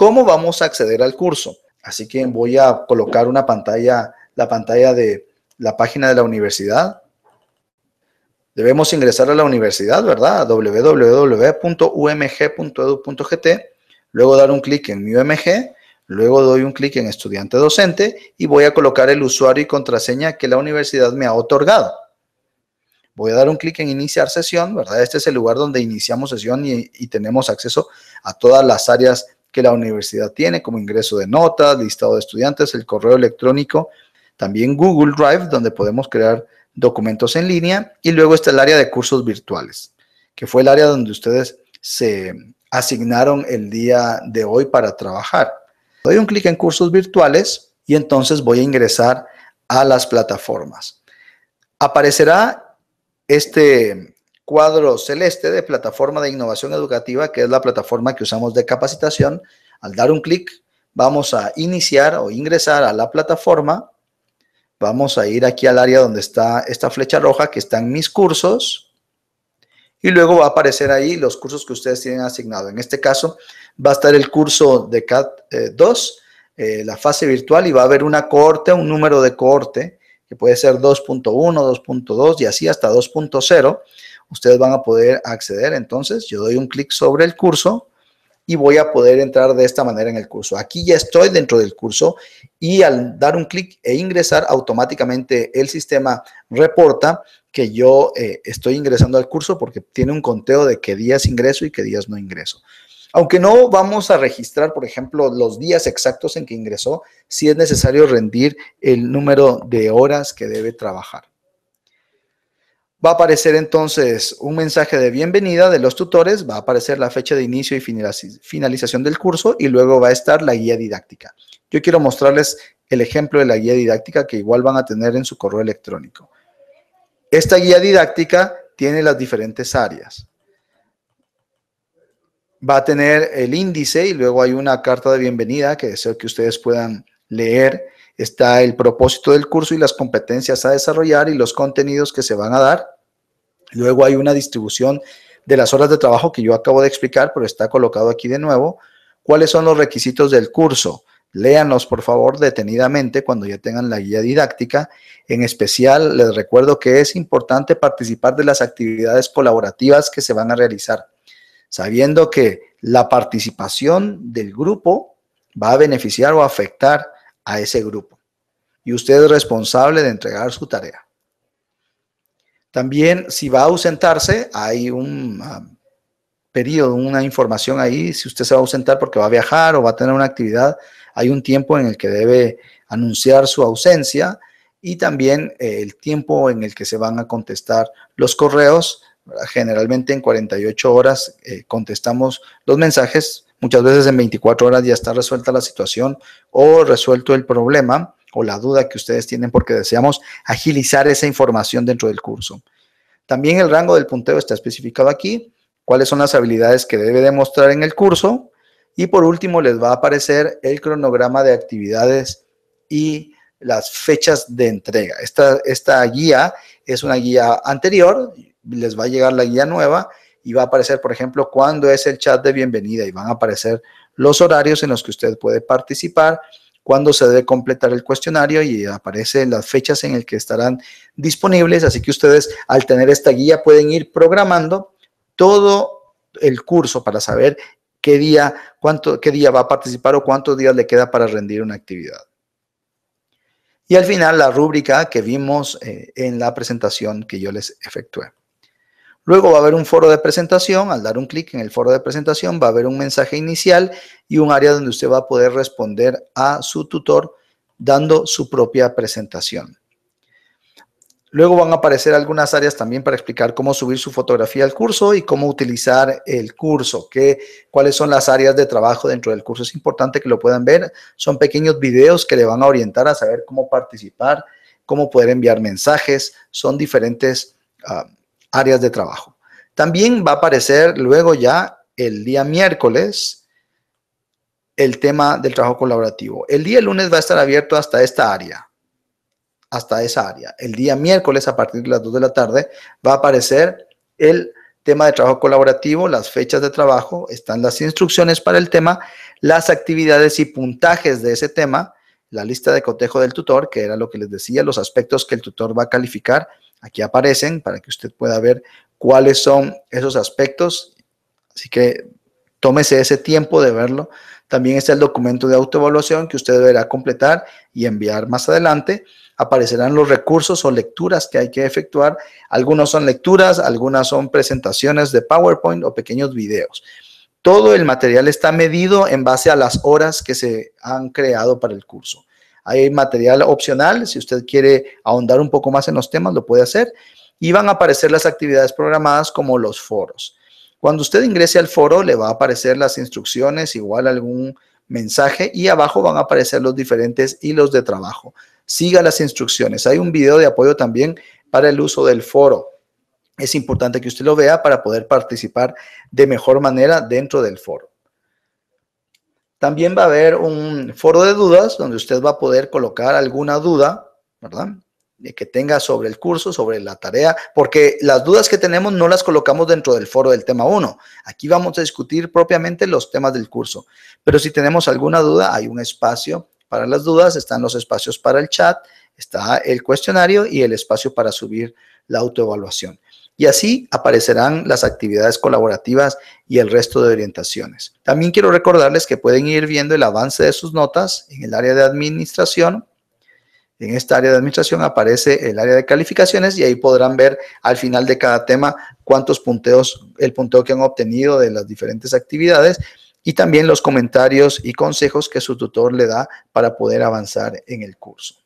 ¿Cómo vamos a acceder al curso? Así que voy a colocar una pantalla, la pantalla de la página de la universidad. Debemos ingresar a la universidad, ¿verdad? www.umg.edu.gt, luego dar un clic en mi UMG, luego doy un clic en estudiante docente y voy a colocar el usuario y contraseña que la universidad me ha otorgado. Voy a dar un clic en iniciar sesión, ¿verdad? Este es el lugar donde iniciamos sesión y, y tenemos acceso a todas las áreas que la universidad tiene, como ingreso de notas, listado de estudiantes, el correo electrónico, también Google Drive, donde podemos crear documentos en línea, y luego está el área de cursos virtuales, que fue el área donde ustedes se asignaron el día de hoy para trabajar. Doy un clic en cursos virtuales y entonces voy a ingresar a las plataformas. Aparecerá este cuadro celeste de plataforma de innovación educativa, que es la plataforma que usamos de capacitación. Al dar un clic, vamos a iniciar o ingresar a la plataforma. Vamos a ir aquí al área donde está esta flecha roja, que están mis cursos y luego va a aparecer ahí los cursos que ustedes tienen asignado. En este caso va a estar el curso de CAT 2, eh, eh, la fase virtual y va a haber una corte un número de corte que puede ser 2.1, 2.2 y así hasta 2.0, ustedes van a poder acceder. Entonces, yo doy un clic sobre el curso y voy a poder entrar de esta manera en el curso. Aquí ya estoy dentro del curso y al dar un clic e ingresar, automáticamente el sistema reporta que yo eh, estoy ingresando al curso porque tiene un conteo de qué días ingreso y qué días no ingreso. Aunque no vamos a registrar, por ejemplo, los días exactos en que ingresó, sí es necesario rendir el número de horas que debe trabajar. Va a aparecer entonces un mensaje de bienvenida de los tutores, va a aparecer la fecha de inicio y finalización del curso y luego va a estar la guía didáctica. Yo quiero mostrarles el ejemplo de la guía didáctica que igual van a tener en su correo electrónico. Esta guía didáctica tiene las diferentes áreas va a tener el índice y luego hay una carta de bienvenida que deseo que ustedes puedan leer. Está el propósito del curso y las competencias a desarrollar y los contenidos que se van a dar. Luego hay una distribución de las horas de trabajo que yo acabo de explicar, pero está colocado aquí de nuevo. ¿Cuáles son los requisitos del curso? Léanlos, por favor, detenidamente cuando ya tengan la guía didáctica. En especial, les recuerdo que es importante participar de las actividades colaborativas que se van a realizar sabiendo que la participación del grupo va a beneficiar o afectar a ese grupo. Y usted es responsable de entregar su tarea. También si va a ausentarse, hay un ah, periodo, una información ahí, si usted se va a ausentar porque va a viajar o va a tener una actividad, hay un tiempo en el que debe anunciar su ausencia y también eh, el tiempo en el que se van a contestar los correos Generalmente en 48 horas eh, contestamos los mensajes, muchas veces en 24 horas ya está resuelta la situación o resuelto el problema o la duda que ustedes tienen porque deseamos agilizar esa información dentro del curso. También el rango del punteo está especificado aquí, cuáles son las habilidades que debe demostrar en el curso y por último les va a aparecer el cronograma de actividades y las fechas de entrega. Esta, esta guía es una guía anterior, les va a llegar la guía nueva y va a aparecer, por ejemplo, cuándo es el chat de bienvenida y van a aparecer los horarios en los que usted puede participar, cuándo se debe completar el cuestionario y aparecen las fechas en las que estarán disponibles. Así que ustedes al tener esta guía pueden ir programando todo el curso para saber qué día, cuánto, qué día va a participar o cuántos días le queda para rendir una actividad. Y al final la rúbrica que vimos eh, en la presentación que yo les efectué. Luego va a haber un foro de presentación, al dar un clic en el foro de presentación va a haber un mensaje inicial y un área donde usted va a poder responder a su tutor dando su propia presentación. Luego van a aparecer algunas áreas también para explicar cómo subir su fotografía al curso y cómo utilizar el curso, qué, cuáles son las áreas de trabajo dentro del curso. Es importante que lo puedan ver. Son pequeños videos que le van a orientar a saber cómo participar, cómo poder enviar mensajes. Son diferentes ah, áreas de trabajo. También va a aparecer luego ya el día miércoles el tema del trabajo colaborativo. El día lunes va a estar abierto hasta esta área, hasta esa área. El día miércoles a partir de las 2 de la tarde va a aparecer el tema de trabajo colaborativo, las fechas de trabajo, están las instrucciones para el tema, las actividades y puntajes de ese tema la lista de cotejo del tutor, que era lo que les decía, los aspectos que el tutor va a calificar. Aquí aparecen para que usted pueda ver cuáles son esos aspectos. Así que tómese ese tiempo de verlo. También está el documento de autoevaluación que usted deberá completar y enviar más adelante. Aparecerán los recursos o lecturas que hay que efectuar. Algunos son lecturas, algunas son presentaciones de PowerPoint o pequeños videos. Todo el material está medido en base a las horas que se han creado para el curso. Hay material opcional, si usted quiere ahondar un poco más en los temas, lo puede hacer. Y van a aparecer las actividades programadas como los foros. Cuando usted ingrese al foro, le va a aparecer las instrucciones, igual algún mensaje, y abajo van a aparecer los diferentes hilos de trabajo. Siga las instrucciones. Hay un video de apoyo también para el uso del foro. Es importante que usted lo vea para poder participar de mejor manera dentro del foro. También va a haber un foro de dudas donde usted va a poder colocar alguna duda, ¿verdad? que tenga sobre el curso, sobre la tarea, porque las dudas que tenemos no las colocamos dentro del foro del tema 1. Aquí vamos a discutir propiamente los temas del curso, pero si tenemos alguna duda, hay un espacio para las dudas, están los espacios para el chat, está el cuestionario y el espacio para subir la autoevaluación y así aparecerán las actividades colaborativas y el resto de orientaciones. También quiero recordarles que pueden ir viendo el avance de sus notas en el área de administración. En esta área de administración aparece el área de calificaciones y ahí podrán ver al final de cada tema cuántos punteos, el punteo que han obtenido de las diferentes actividades y también los comentarios y consejos que su tutor le da para poder avanzar en el curso.